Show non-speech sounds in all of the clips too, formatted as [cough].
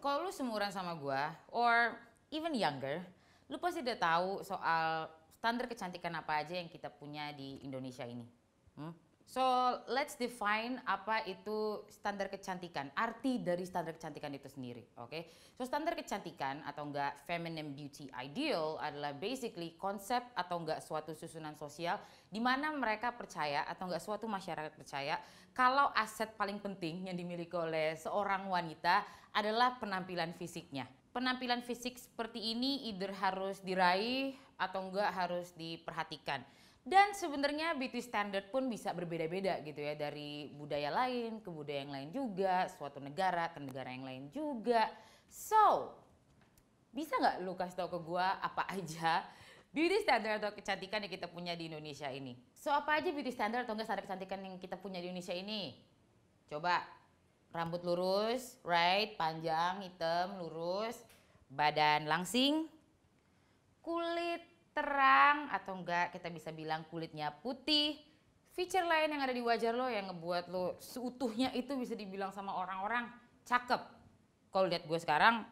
kalau lu seumuran sama gua or even younger, lu pasti udah tahu soal standar kecantikan apa aja yang kita punya di Indonesia ini. Hmm? So let's define apa itu standar kecantikan, arti dari standar kecantikan itu sendiri, oke? Okay? So standar kecantikan atau enggak feminine beauty ideal adalah basically konsep atau enggak suatu susunan sosial di mana mereka percaya atau enggak suatu masyarakat percaya kalau aset paling penting yang dimiliki oleh seorang wanita adalah penampilan fisiknya. Penampilan fisik seperti ini either harus diraih atau enggak harus diperhatikan dan sebenarnya beauty standard pun bisa berbeda-beda gitu ya dari budaya lain ke budaya yang lain juga, suatu negara ke negara yang lain juga. So, bisa nggak lu kasih tau ke gua apa aja [laughs] beauty standard atau kecantikan yang kita punya di Indonesia ini? So, apa aja beauty standard atau enggak standar kecantikan yang kita punya di Indonesia ini? Coba rambut lurus, right, panjang, hitam, lurus, badan langsing, kulit terang atau enggak kita bisa bilang kulitnya putih. Feature lain yang ada di wajah lo yang ngebuat lo seutuhnya itu bisa dibilang sama orang-orang cakep. Kalau lihat gue sekarang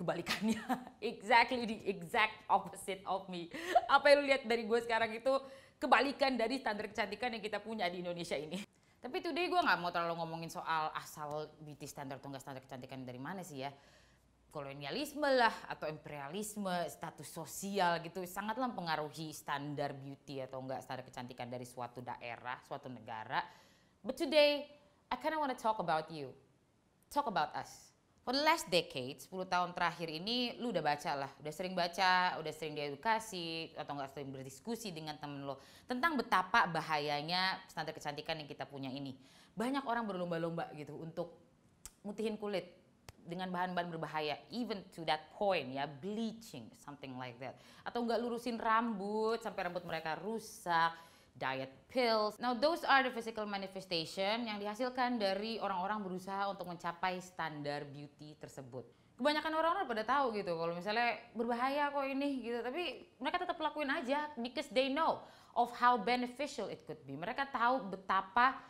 kebalikannya, [laughs] exactly the exact opposite of me. Apa yang lo lihat dari gue sekarang itu kebalikan dari standar kecantikan yang kita punya di Indonesia ini. Tapi today gue nggak mau terlalu ngomongin soal asal beauty standar atau nggak standar kecantikan dari mana sih ya kolonialisme lah atau imperialisme, status sosial gitu sangatlah mempengaruhi standar beauty atau enggak standar kecantikan dari suatu daerah, suatu negara. But today I kind of want to talk about you. Talk about us. For the last decade, 10 tahun terakhir ini lu udah baca lah, udah sering baca, udah sering diedukasi atau enggak sering berdiskusi dengan temen lo tentang betapa bahayanya standar kecantikan yang kita punya ini. Banyak orang berlomba-lomba gitu untuk mutihin kulit, dengan bahan-bahan berbahaya even to that point ya bleaching something like that atau nggak lurusin rambut sampai rambut mereka rusak diet pills. Now those are the physical manifestation yang dihasilkan dari orang-orang berusaha untuk mencapai standar beauty tersebut. Kebanyakan orang-orang pada tahu gitu kalau misalnya berbahaya kok ini gitu, tapi mereka tetap lakuin aja because they know of how beneficial it could be. Mereka tahu betapa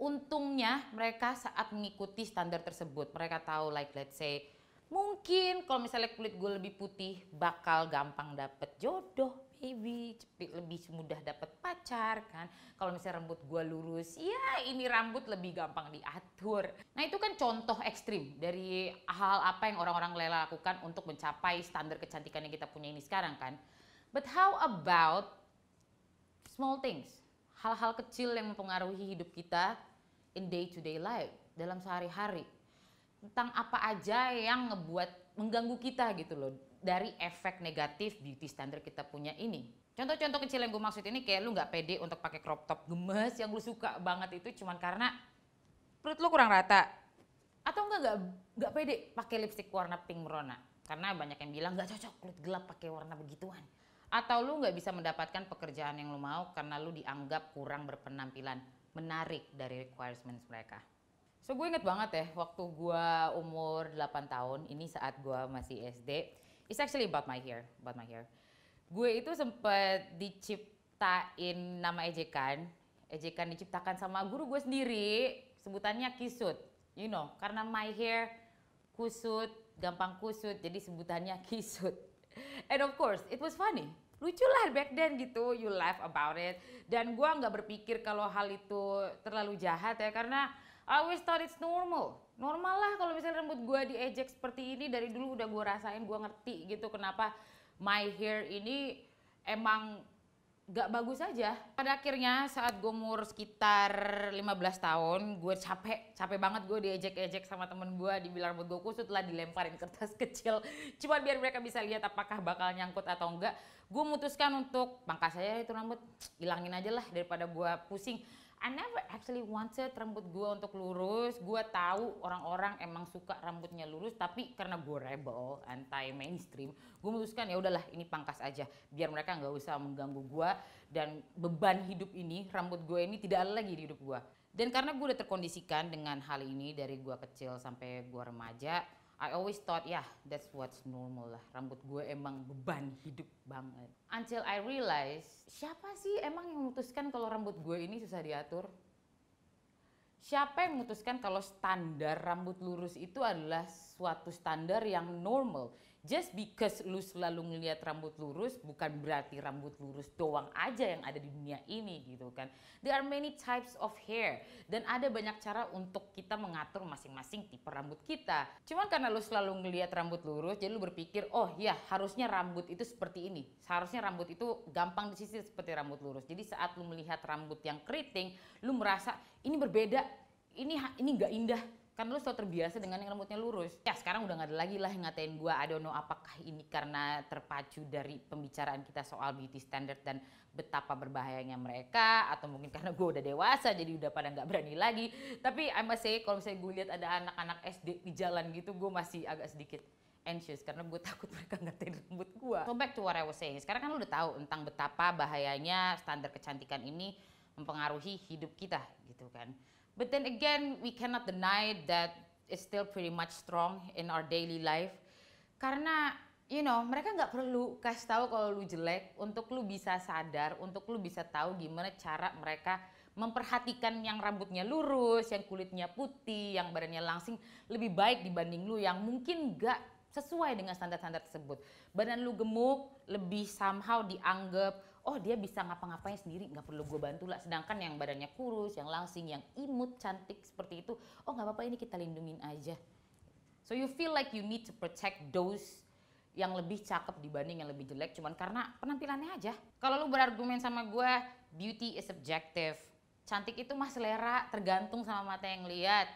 untungnya mereka saat mengikuti standar tersebut mereka tahu like let's say mungkin kalau misalnya kulit gue lebih putih bakal gampang dapet jodoh maybe lebih mudah dapet pacar kan kalau misalnya rambut gue lurus ya ini rambut lebih gampang diatur nah itu kan contoh ekstrim dari hal apa yang orang-orang lela lakukan untuk mencapai standar kecantikan yang kita punya ini sekarang kan but how about small things hal-hal kecil yang mempengaruhi hidup kita in day to day life dalam sehari-hari tentang apa aja yang ngebuat mengganggu kita gitu loh dari efek negatif beauty standard kita punya ini. Contoh-contoh kecil yang gue maksud ini kayak lu nggak pede untuk pakai crop top gemes yang lu suka banget itu cuman karena perut lu kurang rata. Atau enggak nggak nggak pede pakai lipstick warna pink merona karena banyak yang bilang nggak cocok kulit gelap pakai warna begituan atau lu nggak bisa mendapatkan pekerjaan yang lu mau karena lu dianggap kurang berpenampilan menarik dari requirements mereka. So gue inget banget ya waktu gue umur 8 tahun, ini saat gue masih SD, it's actually about my hair, about my hair. Gue itu sempet diciptain nama ejekan, ejekan diciptakan sama guru gue sendiri, sebutannya kisut, you know, karena my hair kusut, gampang kusut, jadi sebutannya [laughs] kisut. And of course, it was funny lucu lah back then gitu you laugh about it dan gue nggak berpikir kalau hal itu terlalu jahat ya karena I always thought it's normal normal lah kalau misalnya rambut gue diejek seperti ini dari dulu udah gue rasain gue ngerti gitu kenapa my hair ini emang gak bagus aja. Pada akhirnya saat gue umur sekitar 15 tahun, gue capek, capek banget gue diejek-ejek sama temen gue, dibilang rambut gue kusut lah, dilemparin kertas [laughs] kecil. Cuma biar mereka bisa lihat apakah bakal nyangkut atau enggak. Gue memutuskan untuk pangkas saya itu rambut, hilangin aja lah daripada gue pusing. I never actually wanted rambut gue untuk lurus. Gue tahu orang-orang emang suka rambutnya lurus, tapi karena gue rebel, anti mainstream, gue memutuskan ya udahlah ini pangkas aja, biar mereka nggak usah mengganggu gue dan beban hidup ini rambut gue ini tidak ada lagi di hidup gue. Dan karena gue udah terkondisikan dengan hal ini dari gue kecil sampai gue remaja, I always thought, yeah, that's what's normal lah. Rambut gue emang beban hidup banget. Until I realize, siapa sih emang yang memutuskan kalau rambut gue ini susah diatur? Siapa yang memutuskan kalau standar rambut lurus itu adalah suatu standar yang normal? just because lu selalu ngelihat rambut lurus bukan berarti rambut lurus doang aja yang ada di dunia ini gitu kan there are many types of hair dan ada banyak cara untuk kita mengatur masing-masing tipe rambut kita cuman karena lu selalu ngelihat rambut lurus jadi lu berpikir oh ya harusnya rambut itu seperti ini seharusnya rambut itu gampang disisir seperti rambut lurus jadi saat lu melihat rambut yang keriting lu merasa ini berbeda ini ini nggak indah kan lu sudah terbiasa dengan yang rambutnya lurus ya sekarang udah nggak ada lagi lah yang ngatain gue I don't know apakah ini karena terpacu dari pembicaraan kita soal beauty standard dan betapa berbahayanya mereka atau mungkin karena gua udah dewasa jadi udah pada nggak berani lagi tapi I must say kalau misalnya gue lihat ada anak-anak SD di jalan gitu gua masih agak sedikit anxious karena gua [laughs] takut mereka ngatain rambut gua. So back to what I was saying. Sekarang kan lu udah tahu tentang betapa bahayanya standar kecantikan ini mempengaruhi hidup kita gitu kan. But then again, we cannot deny that it's still pretty much strong in our daily life. Karena, you know, mereka nggak perlu kasih tahu kalau lu jelek untuk lu bisa sadar, untuk lu bisa tahu gimana cara mereka memperhatikan yang rambutnya lurus, yang kulitnya putih, yang badannya langsing lebih baik dibanding lu yang mungkin nggak sesuai dengan standar-standar tersebut. Badan lu gemuk lebih somehow dianggap oh dia bisa ngapa-ngapain sendiri nggak perlu gue bantu lah sedangkan yang badannya kurus yang langsing yang imut cantik seperti itu oh nggak apa-apa ini kita lindungin aja so you feel like you need to protect those yang lebih cakep dibanding yang lebih jelek cuman karena penampilannya aja kalau lu berargumen sama gue beauty is subjective cantik itu mah selera tergantung sama mata yang lihat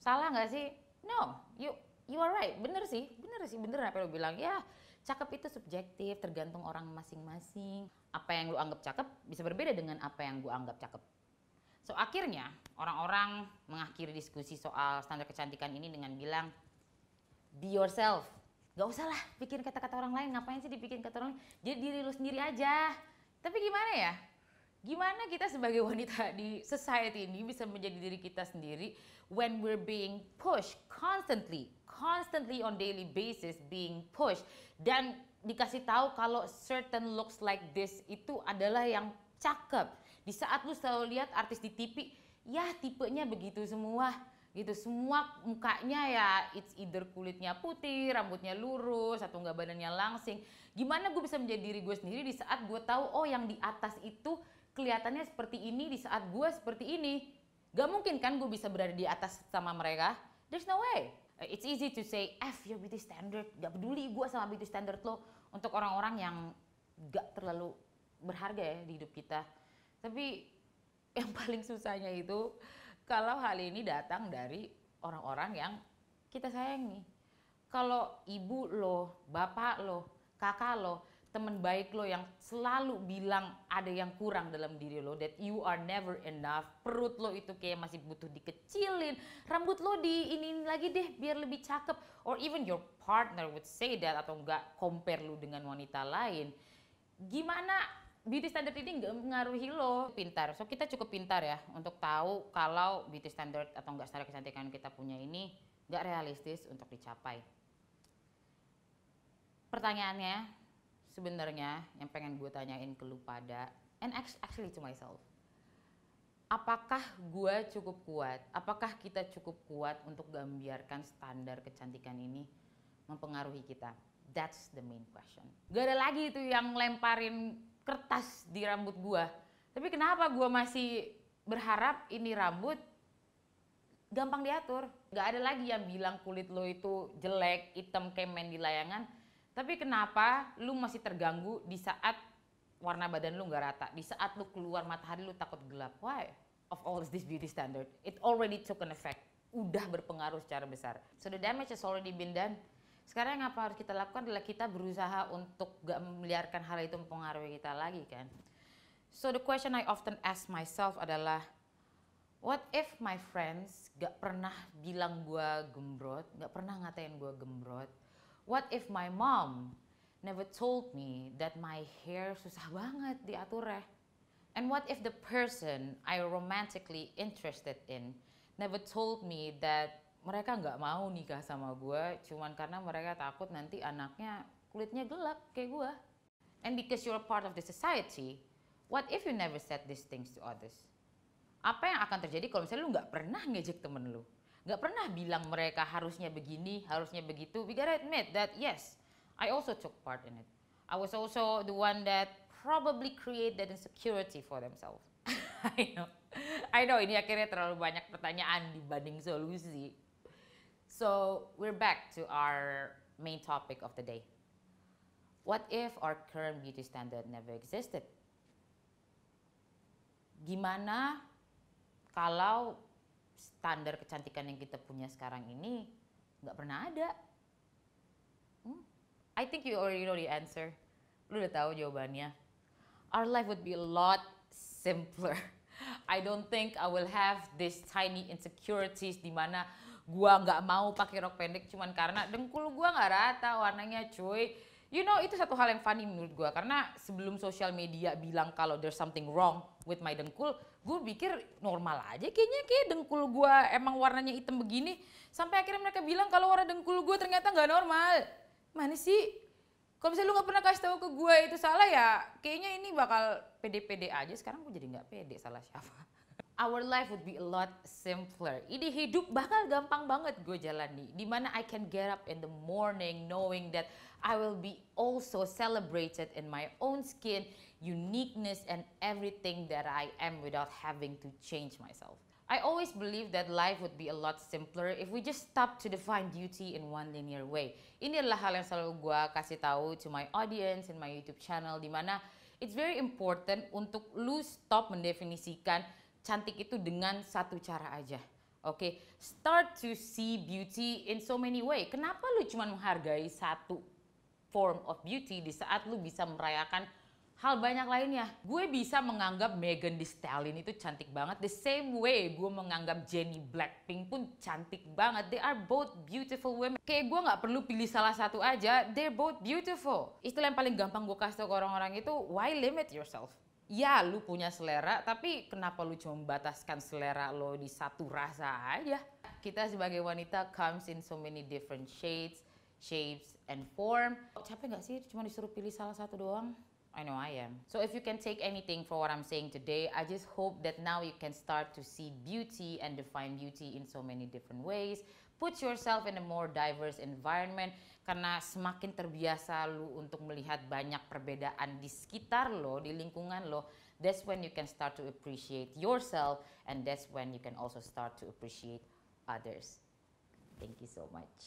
salah nggak sih no you you are right bener sih bener sih bener apa lo bilang ya Cakep itu subjektif, tergantung orang masing-masing. Apa yang lu anggap cakep bisa berbeda dengan apa yang gua anggap cakep. So akhirnya orang-orang mengakhiri diskusi soal standar kecantikan ini dengan bilang, be yourself. Gak usah lah bikin kata-kata orang lain, ngapain sih dibikin kata orang lain. Jadi diri lu sendiri aja. Tapi gimana ya, gimana kita sebagai wanita [laughs] di society ini bisa menjadi diri kita sendiri when we're being pushed constantly, constantly on daily basis being pushed dan dikasih tahu kalau certain looks like this itu adalah yang cakep. Di saat lu selalu lihat artis di TV, ya tipenya begitu semua gitu semua mukanya ya it's either kulitnya putih, rambutnya lurus atau enggak badannya langsing. Gimana gue bisa menjadi diri gue sendiri di saat gue tahu oh yang di atas itu kelihatannya seperti ini di saat gue seperti ini. Gak mungkin kan gue bisa berada di atas sama mereka. There's no way. Eh, it's easy to say, F your beauty standard. Gak peduli gue sama beauty standard lo. Untuk orang-orang yang gak terlalu berharga ya di hidup kita. Tapi [laughs] yang paling susahnya itu kalau hal ini datang dari orang-orang yang kita sayangi. Kalau ibu lo, bapak lo, kakak lo, teman baik lo yang selalu bilang ada yang kurang dalam diri lo that you are never enough perut lo itu kayak masih butuh dikecilin rambut lo di ini lagi deh biar lebih cakep or even your partner would say that atau enggak compare lo dengan wanita lain gimana beauty standard ini nggak mengaruhi lo pintar. So kita cukup pintar ya untuk tahu kalau beauty standard atau enggak standar kecantikan kita punya ini nggak realistis untuk dicapai. Pertanyaannya, sebenarnya yang pengen gue tanyain ke lu pada and actually to myself apakah gue cukup kuat apakah kita cukup kuat untuk gak membiarkan standar kecantikan ini mempengaruhi kita that's the main question gak ada lagi itu yang lemparin kertas di rambut gue tapi kenapa gue masih berharap ini rambut gampang diatur. Gak ada lagi yang bilang kulit lo itu jelek, hitam, kemen di layangan. Tapi kenapa lu masih terganggu di saat warna badan lu nggak rata, di saat lu keluar matahari lu takut gelap? Why? Of all this beauty standard, it already took an effect. Udah berpengaruh secara besar. So the damage has already been done. Sekarang yang apa harus kita lakukan adalah kita berusaha untuk gak membiarkan hal itu mempengaruhi kita lagi kan. So the question I often ask myself adalah, what if my friends gak pernah bilang gue gembrot, gak pernah ngatain gue gembrot, What if my mom never told me that my hair susah banget eh? And what if the person I romantically interested in never told me that mereka nggak mau nikah sama gue cuman karena mereka takut nanti anaknya kulitnya gelap kayak gue. And because you're a part of the society, what if you never said these things to others? Apa yang akan terjadi kalau misalnya lu nggak pernah ngejek temen lu? nggak pernah bilang mereka harusnya begini, harusnya begitu. We gotta admit that yes, I also took part in it. I was also the one that probably create that insecurity for themselves. [laughs] I know, I know ini akhirnya terlalu banyak pertanyaan dibanding solusi. So we're back to our main topic of the day. What if our current beauty standard never existed? Gimana kalau standar kecantikan yang kita punya sekarang ini nggak pernah ada. Hmm? I think you already know the answer. Lu udah tahu jawabannya. Our life would be a lot simpler. [laughs] I don't think I will have this tiny insecurities di mana gua nggak mau pakai rok pendek cuman karena dengkul gua nggak rata warnanya cuy You know itu satu hal yang funny menurut gue karena sebelum sosial media bilang kalau there's something wrong with my dengkul, gue pikir normal aja kayaknya kayak dengkul gue emang warnanya hitam begini. Sampai akhirnya mereka bilang kalau warna dengkul gue ternyata nggak normal. Mana sih? Kalau misalnya lu gak pernah kasih tahu ke gue itu salah ya, kayaknya ini bakal pede-pede aja. Sekarang gue jadi nggak pede salah siapa our life would be a lot simpler. Ini hidup bakal gampang banget gue jalani. Dimana I can get up in the morning knowing that I will be also celebrated in my own skin, uniqueness, and everything that I am without having to change myself. I always believe that life would be a lot simpler if we just stop to define beauty in one linear way. Ini adalah hal yang selalu gue kasih tahu to my audience in my YouTube channel, dimana it's very important untuk lu stop mendefinisikan cantik itu dengan satu cara aja. Oke, okay? start to see beauty in so many way. Kenapa lu cuma menghargai satu form of beauty di saat lu bisa merayakan hal banyak lainnya. Gue bisa menganggap Megan Thee Stallion itu cantik banget. The same way gue menganggap Jennie Blackpink pun cantik banget. They are both beautiful women. Kayak gue nggak perlu pilih salah satu aja. They're both beautiful. Istilah yang paling gampang gue kasih ke orang-orang itu, why limit yourself? ya lu punya selera tapi kenapa lu cuma membataskan selera lo di satu rasa aja kita sebagai wanita comes in so many different shades shapes and form capek nggak sih cuma disuruh pilih salah satu doang I know I am. So if you can take anything for what I'm saying today, I just hope that now you can start to see beauty and define beauty in so many different ways. Put yourself in a more diverse environment karena semakin terbiasa lu untuk melihat banyak perbedaan di sekitar lo, di lingkungan lo, that's when you can start to appreciate yourself and that's when you can also start to appreciate others. Thank you so much.